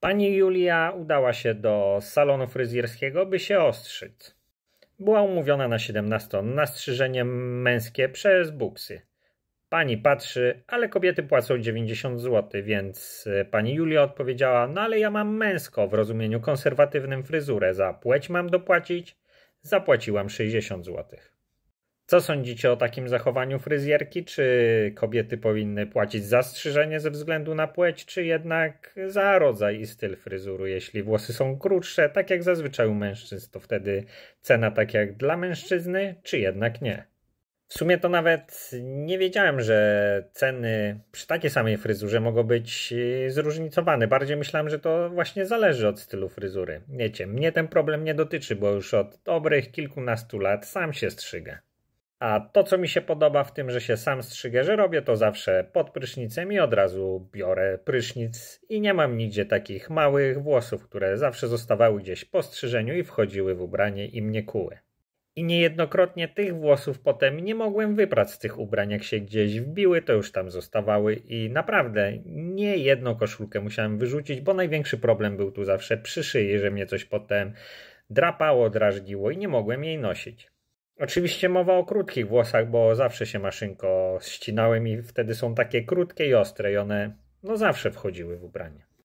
Pani Julia udała się do salonu fryzjerskiego, by się ostrzyć. Była umówiona na 17 na strzyżenie męskie przez buksy. Pani patrzy, ale kobiety płacą 90 zł, więc e, pani Julia odpowiedziała: No ale ja mam męsko w rozumieniu konserwatywnym fryzurę, za płeć mam dopłacić. Zapłaciłam 60 złotych. Co sądzicie o takim zachowaniu fryzjerki? Czy kobiety powinny płacić za strzyżenie ze względu na płeć, czy jednak za rodzaj i styl fryzury? Jeśli włosy są krótsze, tak jak zazwyczaj u mężczyzn, to wtedy cena tak jak dla mężczyzny, czy jednak nie? W sumie to nawet nie wiedziałem, że ceny przy takiej samej fryzurze mogą być y, zróżnicowane. Bardziej myślałem, że to właśnie zależy od stylu fryzury. Wiecie, mnie ten problem nie dotyczy, bo już od dobrych kilkunastu lat sam się strzygę. A to, co mi się podoba w tym, że się sam strzygę, że robię, to zawsze pod prysznicem i od razu biorę prysznic i nie mam nigdzie takich małych włosów, które zawsze zostawały gdzieś po strzyżeniu i wchodziły w ubranie i mnie kuły. I niejednokrotnie tych włosów potem nie mogłem wyprać z tych ubrań, jak się gdzieś wbiły, to już tam zostawały i naprawdę nie jedną koszulkę musiałem wyrzucić, bo największy problem był tu zawsze przy szyi, że mnie coś potem drapało, drażniło i nie mogłem jej nosić. Oczywiście mowa o krótkich włosach, bo zawsze się maszynko ścinały i wtedy są takie krótkie i ostre i one no zawsze wchodziły w ubranie.